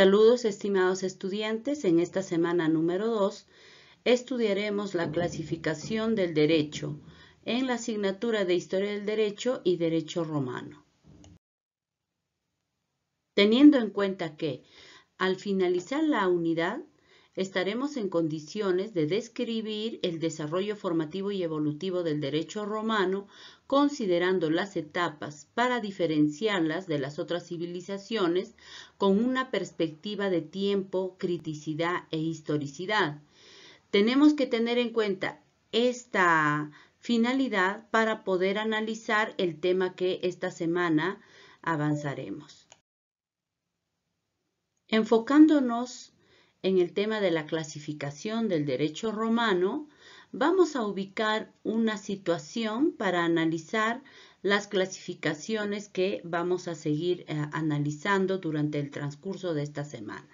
Saludos estimados estudiantes, en esta semana número 2 estudiaremos la clasificación del derecho en la asignatura de Historia del Derecho y Derecho Romano. Teniendo en cuenta que al finalizar la unidad estaremos en condiciones de describir el desarrollo formativo y evolutivo del derecho romano, considerando las etapas para diferenciarlas de las otras civilizaciones con una perspectiva de tiempo, criticidad e historicidad. Tenemos que tener en cuenta esta finalidad para poder analizar el tema que esta semana avanzaremos. Enfocándonos en el tema de la clasificación del derecho romano, vamos a ubicar una situación para analizar las clasificaciones que vamos a seguir eh, analizando durante el transcurso de esta semana.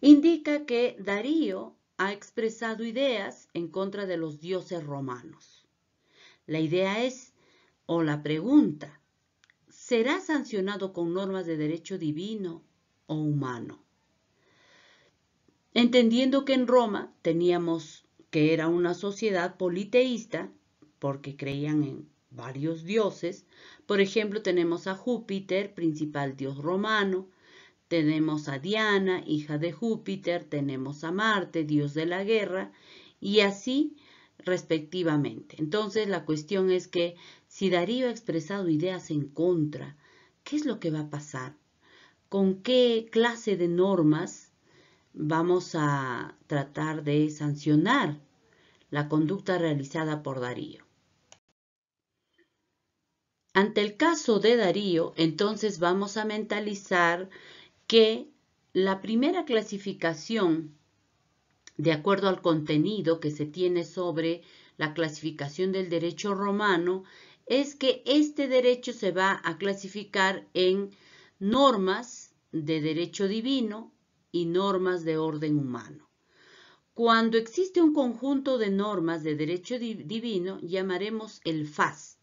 Indica que Darío ha expresado ideas en contra de los dioses romanos. La idea es, o la pregunta, ¿será sancionado con normas de derecho divino o humano? Entendiendo que en Roma teníamos que era una sociedad politeísta, porque creían en varios dioses, por ejemplo tenemos a Júpiter, principal dios romano, tenemos a Diana, hija de Júpiter, tenemos a Marte, dios de la guerra, y así respectivamente. Entonces la cuestión es que si Darío ha expresado ideas en contra, ¿qué es lo que va a pasar? ¿Con qué clase de normas vamos a tratar de sancionar la conducta realizada por Darío. Ante el caso de Darío, entonces vamos a mentalizar que la primera clasificación, de acuerdo al contenido que se tiene sobre la clasificación del derecho romano, es que este derecho se va a clasificar en normas de derecho divino, y normas de orden humano. Cuando existe un conjunto de normas de derecho divino, llamaremos el FAS.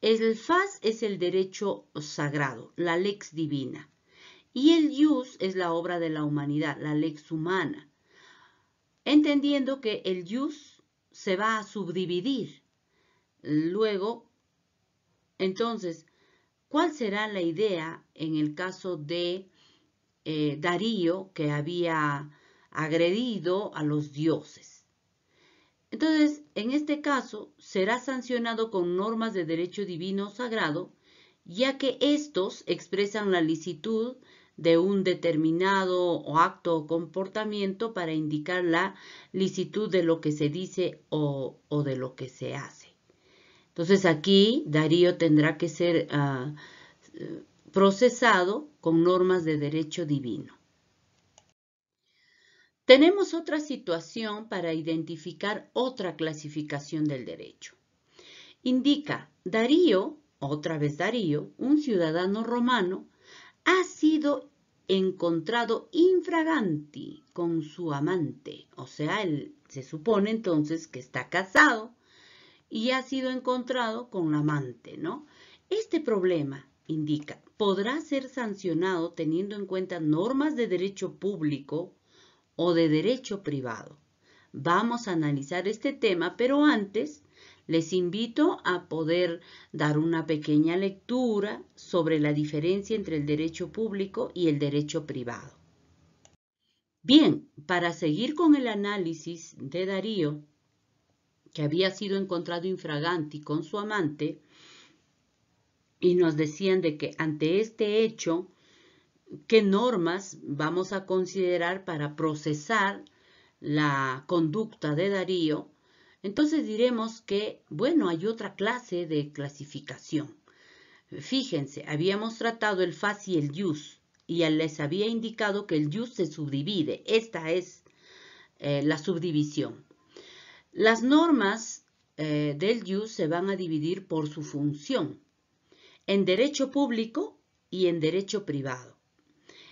El FAS es el derecho sagrado, la lex divina. Y el Yus es la obra de la humanidad, la lex humana. Entendiendo que el Yus se va a subdividir. Luego, entonces, ¿cuál será la idea en el caso de eh, Darío que había agredido a los dioses. Entonces, en este caso, será sancionado con normas de derecho divino sagrado, ya que estos expresan la licitud de un determinado acto o comportamiento para indicar la licitud de lo que se dice o, de lo que se hace. Entonces aquí Darío tendrá que ser ah, eh, procesado con normas de derecho divino. Tenemos otra situación para identificar otra clasificación del derecho. Indica, Darío, otra vez Darío, un ciudadano romano, ha sido encontrado infraganti con su amante, o sea, él se supone entonces que está casado y ha sido encontrado con la amante, ¿no? Este problema, indica, podrá ser sancionado teniendo en cuenta normas de derecho público o de derecho privado. Vamos a analizar este tema, pero antes les invito a poder dar una pequeña lectura sobre la diferencia entre el derecho público y el derecho privado. Bien, para seguir con el análisis de Darío, que había sido encontrado infraganti con su amante, y nos decían de que ante este hecho, ¿qué normas vamos a considerar para procesar la conducta de Darío? Entonces diremos que, bueno, hay otra clase de clasificación. Fíjense, habíamos tratado el fas y el yus, y les había indicado que el yus se subdivide. Esta es eh, la subdivisión. Las normas eh, del yus se van a dividir por su función en derecho público y en derecho privado.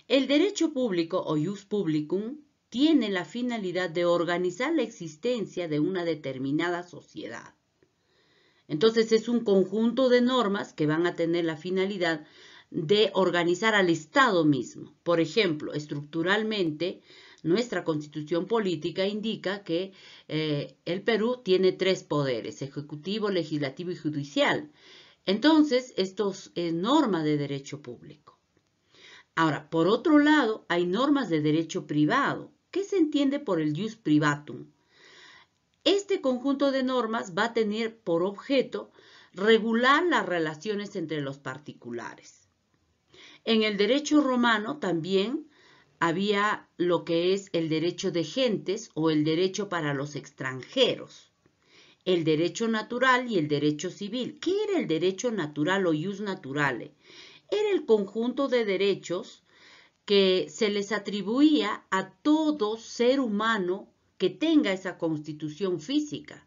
El derecho público o jus publicum tiene la finalidad de organizar la existencia de una determinada sociedad. Entonces es un conjunto de normas que van a tener la finalidad de organizar al Estado mismo. Por ejemplo, estructuralmente, nuestra constitución política indica que eh, el Perú tiene tres poderes, ejecutivo, legislativo y judicial. Entonces, esto es norma de derecho público. Ahora, por otro lado, hay normas de derecho privado. ¿Qué se entiende por el jus privatum? Este conjunto de normas va a tener por objeto regular las relaciones entre los particulares. En el derecho romano también había lo que es el derecho de gentes o el derecho para los extranjeros el derecho natural y el derecho civil. ¿Qué era el derecho natural o ius naturale? Era el conjunto de derechos que se les atribuía a todo ser humano que tenga esa constitución física.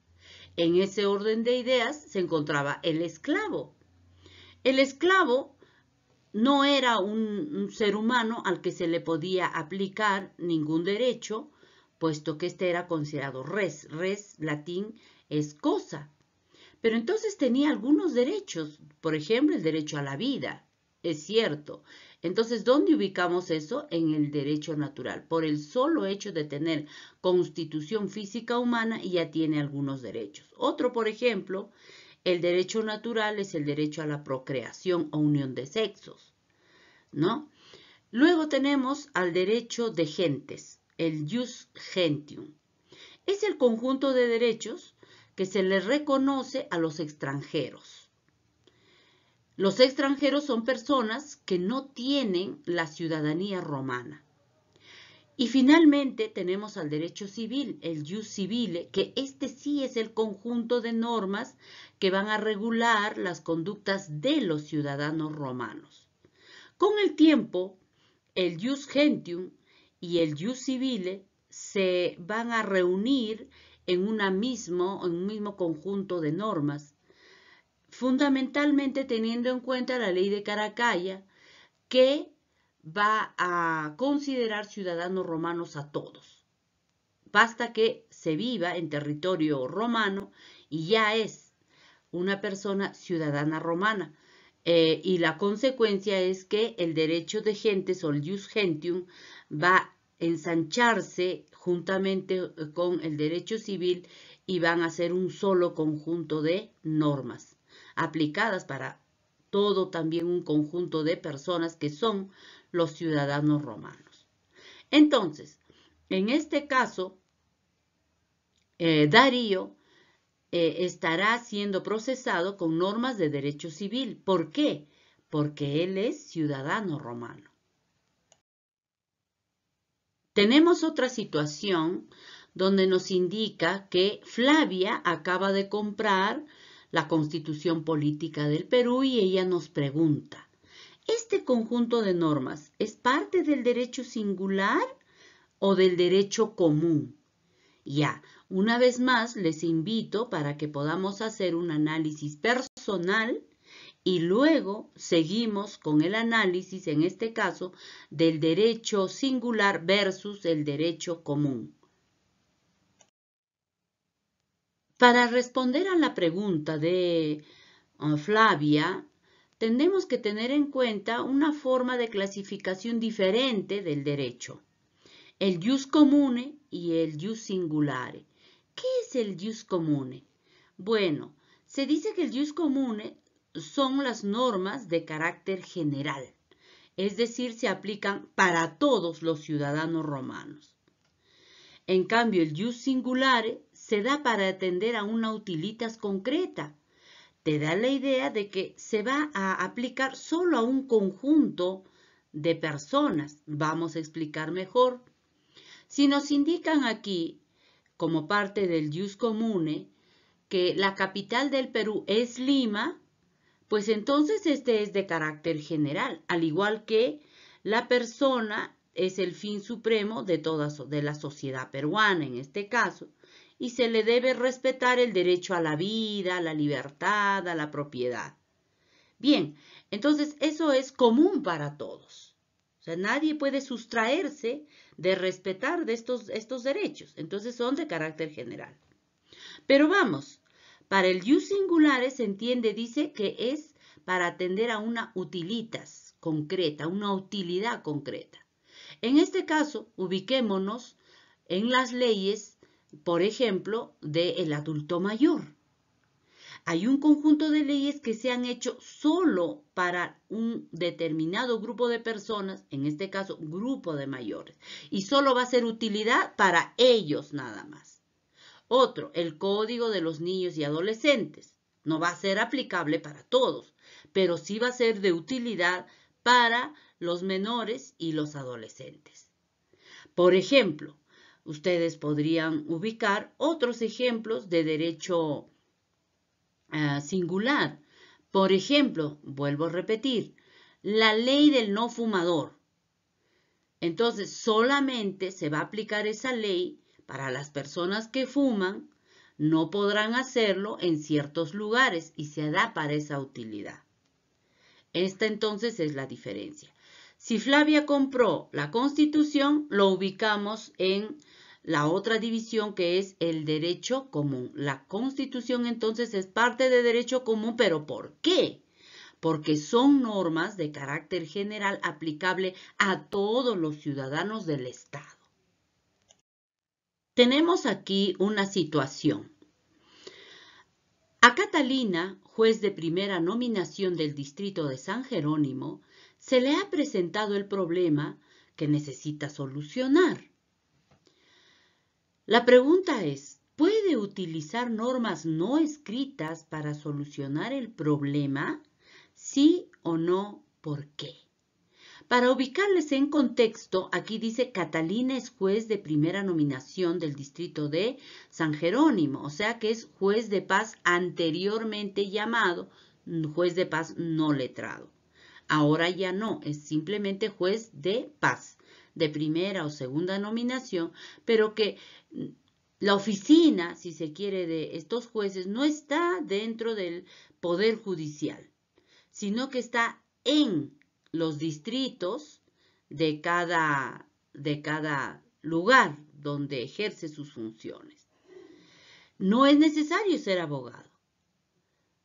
En ese orden de ideas se encontraba el esclavo. El esclavo no era un, un ser humano al que se le podía aplicar ningún derecho, puesto que este era considerado res, res latín es cosa. Pero entonces tenía algunos derechos, por ejemplo, el derecho a la vida, es cierto. Entonces, ¿dónde ubicamos eso? En el derecho natural. Por el solo hecho de tener constitución física humana, ya tiene algunos derechos. Otro, por ejemplo, el derecho natural es el derecho a la procreación o unión de sexos, ¿no? Luego tenemos al derecho de gentes, el jus gentium. Es el conjunto de derechos que se les reconoce a los extranjeros. Los extranjeros son personas que no tienen la ciudadanía romana. Y finalmente tenemos al derecho civil, el jus civile, que este sí es el conjunto de normas que van a regular las conductas de los ciudadanos romanos. Con el tiempo, el jus gentium y el jus civile se van a reunir en, mismo, en un mismo conjunto de normas, fundamentalmente teniendo en cuenta la ley de Caracalla, que va a considerar ciudadanos romanos a todos. Basta que se viva en territorio romano y ya es una persona ciudadana romana. Eh, y la consecuencia es que el derecho de gentes o el gentium va ensancharse juntamente eh, con el derecho civil y van a ser un solo conjunto de normas aplicadas para todo también un conjunto de personas que son los ciudadanos romanos. Entonces, en este caso, eh, Darío eh, estará siendo procesado con normas de derecho civil. ¿Por qué? Porque él es ciudadano romano. Tenemos otra situación donde nos indica que Flavia acaba de comprar la Constitución Política del Perú y ella nos pregunta, ¿este conjunto de normas es parte del derecho singular o del derecho común? Ya, una vez más les invito para que podamos hacer un análisis personal y luego seguimos con el análisis, en este caso, del derecho singular versus el derecho común. Para responder a la pregunta de uh, Flavia, tenemos que tener en cuenta una forma de clasificación diferente del derecho, el jus comune y el jus singulare. ¿Qué es el jus comune? Bueno, se dice que el jus comune son las normas de carácter general, es decir, se aplican para todos los ciudadanos romanos. En cambio, el jus singular se da para atender a una utilitas concreta. Te da la idea de que se va a aplicar solo a un conjunto de personas. Vamos a explicar mejor. Si nos indican aquí, como parte del jus comune, que la capital del Perú es Lima, pues entonces este es de carácter general, al igual que la persona es el fin supremo de toda de la sociedad peruana en este caso y se le debe respetar el derecho a la vida, a la libertad, a la propiedad. Bien, entonces eso es común para todos. O sea, nadie puede sustraerse de respetar de estos, estos derechos. Entonces son de carácter general. Pero vamos, para el use singulares se entiende, dice, que es para atender a una utilitas concreta, una utilidad concreta. En este caso, ubiquémonos en las leyes, por ejemplo, del adulto mayor. Hay un conjunto de leyes que se han hecho solo para un determinado grupo de personas, en este caso grupo de mayores, y solo va a ser utilidad para ellos nada más. Otro, el código de los niños y adolescentes. No va a ser aplicable para todos, pero sí va a ser de utilidad para los menores y los adolescentes. Por ejemplo, ustedes podrían ubicar otros ejemplos de derecho eh, singular. Por ejemplo, vuelvo a repetir, la ley del no fumador. Entonces, solamente se va a aplicar esa ley para las personas que fuman, no podrán hacerlo en ciertos lugares y se da para esa utilidad. Esta entonces es la diferencia. Si Flavia compró la Constitución, lo ubicamos en la otra división que es el derecho común. La Constitución entonces es parte de derecho común, pero ¿por qué? Porque son normas de carácter general aplicable a todos los ciudadanos del Estado tenemos aquí una situación. A Catalina, juez de primera nominación del distrito de San Jerónimo, se le ha presentado el problema que necesita solucionar. La pregunta es, ¿puede utilizar normas no escritas para solucionar el problema? Sí o no, ¿por qué? Para ubicarles en contexto, aquí dice Catalina es juez de primera nominación del distrito de San Jerónimo, o sea que es juez de paz anteriormente llamado mm, juez de paz no letrado. Ahora ya no, es simplemente juez de paz, de primera o segunda nominación, pero que mm, la oficina, si se quiere, de estos jueces no está dentro del Poder Judicial, sino que está en los distritos de cada, de cada lugar donde ejerce sus funciones. No es necesario ser abogado.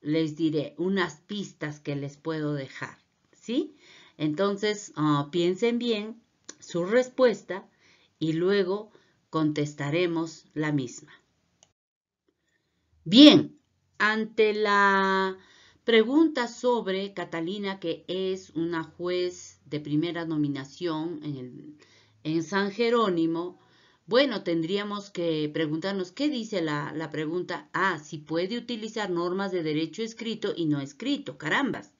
Les diré unas pistas que les puedo dejar, ¿sí? Entonces, ah, piensen bien su respuesta y luego contestaremos la misma. Bien, ante la Pregunta sobre Catalina, que es una juez de primera nominación en, San Jerónimo. Bueno, tendríamos que preguntarnos qué dice la, pregunta. Ah, si puede utilizar normas de derecho escrito y no escrito, carambas.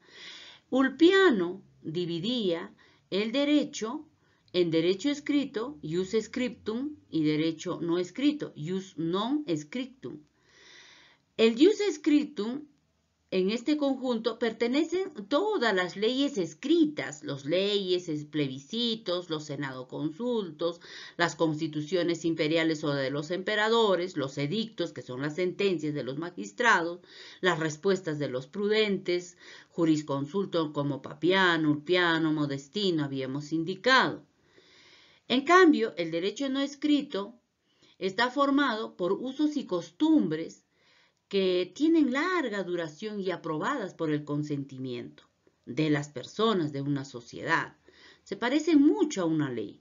Ulpiano dividía el derecho en derecho escrito, ius scriptum, y derecho no escrito, ius non scriptum. El ius scriptum en este conjunto pertenecen todas las leyes escritas, los leyes, plebiscitos, los senadoconsultos, las constituciones imperiales o de los emperadores, los edictos, que son las sentencias de los magistrados, las respuestas de los prudentes, jurisconsultos como Papiano, Ulpiano, Modestino, habíamos indicado. En cambio, el derecho no escrito está formado por usos y costumbres que tienen larga duración y aprobadas por el consentimiento de las personas de una sociedad. Se parecen mucho a una ley.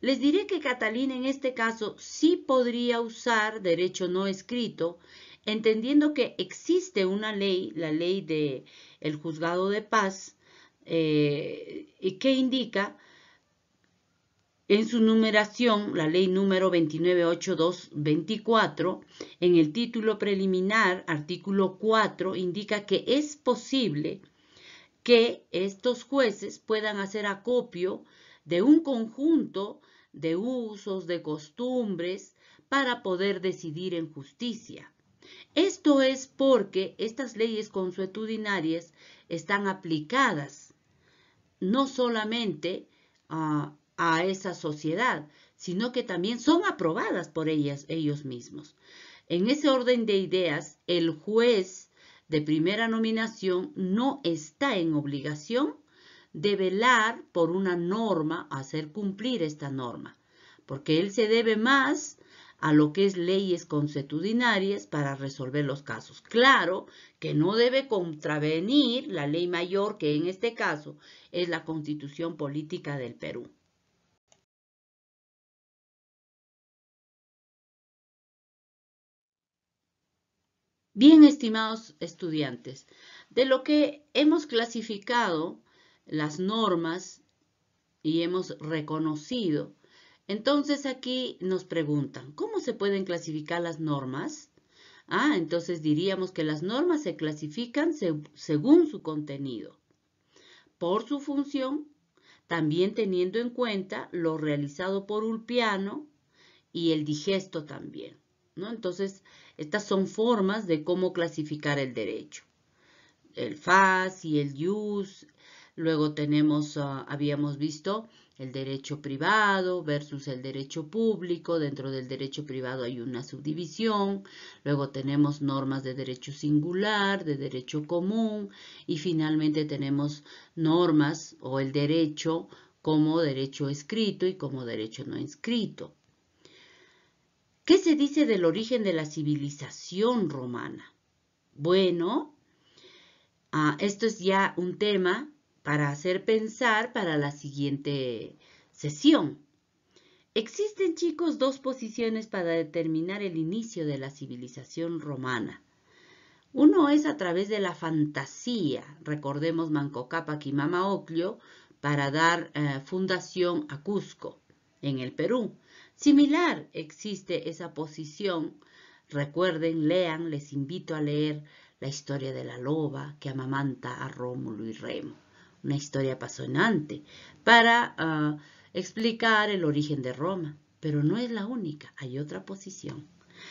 Les diré que Catalina en este caso sí podría usar derecho no escrito, entendiendo que existe una ley, la ley del el juzgado de paz, eh, que indica en su numeración, la ley número 298224, en el título preliminar, artículo 4, indica que es posible que estos jueces puedan hacer acopio de un conjunto de usos, de costumbres, para poder decidir en justicia. Esto es porque estas leyes consuetudinarias están aplicadas no solamente a a esa sociedad, sino que también son aprobadas por ellas, ellos mismos. En ese orden de ideas, el juez de primera nominación no está en obligación de velar por una norma, hacer cumplir esta norma, porque él se debe más a lo que es leyes consuetudinarias para resolver los casos. Claro que no debe contravenir la ley mayor, que en este caso es la Constitución Política del Perú. Bien, estimados estudiantes, de lo que hemos clasificado las normas y hemos reconocido, entonces aquí nos preguntan, ¿cómo se pueden clasificar las normas? Ah, entonces diríamos que las normas se clasifican según su contenido, por su función, también teniendo en cuenta lo realizado por Ulpiano y el digesto también. ¿no? Entonces, estas son formas de cómo clasificar el derecho. El FAS y el jus. Luego tenemos, ah, habíamos visto el derecho privado versus el derecho público. Dentro del derecho privado hay una subdivisión. Luego tenemos normas de derecho singular, de derecho común. Y finalmente tenemos normas o el derecho como derecho escrito y como derecho no escrito. ¿Qué se dice del origen de la civilización romana? Bueno, ah, esto es ya un tema para hacer pensar para la siguiente sesión. Existen, chicos, dos posiciones para determinar el inicio de la civilización romana. Uno es a través de la fantasía, recordemos Manco Cápac y Mama Oclio, para dar eh, fundación a Cusco, en el Perú. Similar existe esa posición. Recuerden, lean, les invito a leer la historia de la loba que amamanta a Rómulo y Remo. Una historia apasionante para ah, explicar el origen de Roma. Pero no es la única, hay otra posición.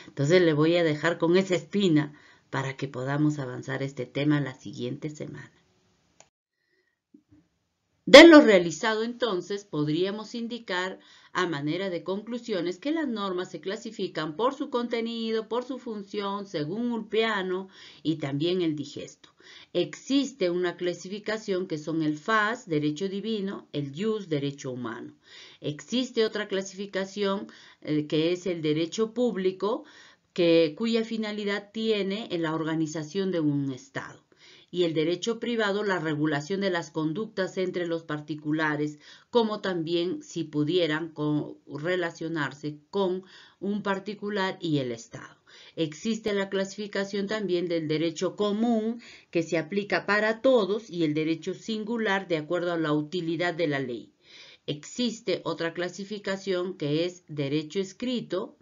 Entonces le voy a dejar con esa espina para que podamos avanzar este tema la siguiente semana. De lo realizado entonces podríamos indicar a manera de conclusiones que las normas se clasifican por su contenido, por su función, según piano y también el digesto. Existe una clasificación que son el FAS, derecho divino, el JUS, derecho humano. Existe otra clasificación eh, que es el derecho público, que, cuya finalidad tiene en la organización de un Estado y el derecho privado la regulación de las conductas entre los particulares, como también si pudieran relacionarse con un particular y el Estado. Existe la clasificación también del derecho común que se aplica para todos y el derecho singular de acuerdo a la utilidad de la ley. Existe otra clasificación que es derecho escrito,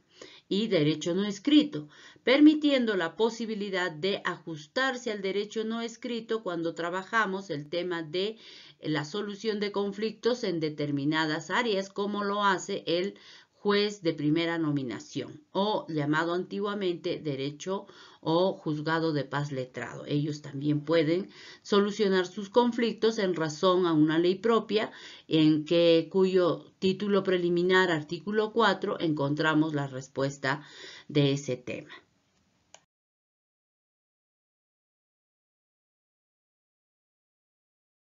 y derecho no escrito, permitiendo la posibilidad de ajustarse al derecho no escrito cuando trabajamos el tema de la solución de conflictos en determinadas áreas, como lo hace el juez de primera nominación o llamado antiguamente derecho o juzgado de paz letrado. Ellos también pueden solucionar sus conflictos en razón a una ley propia en que cuyo título preliminar artículo 4 encontramos la respuesta de ese tema.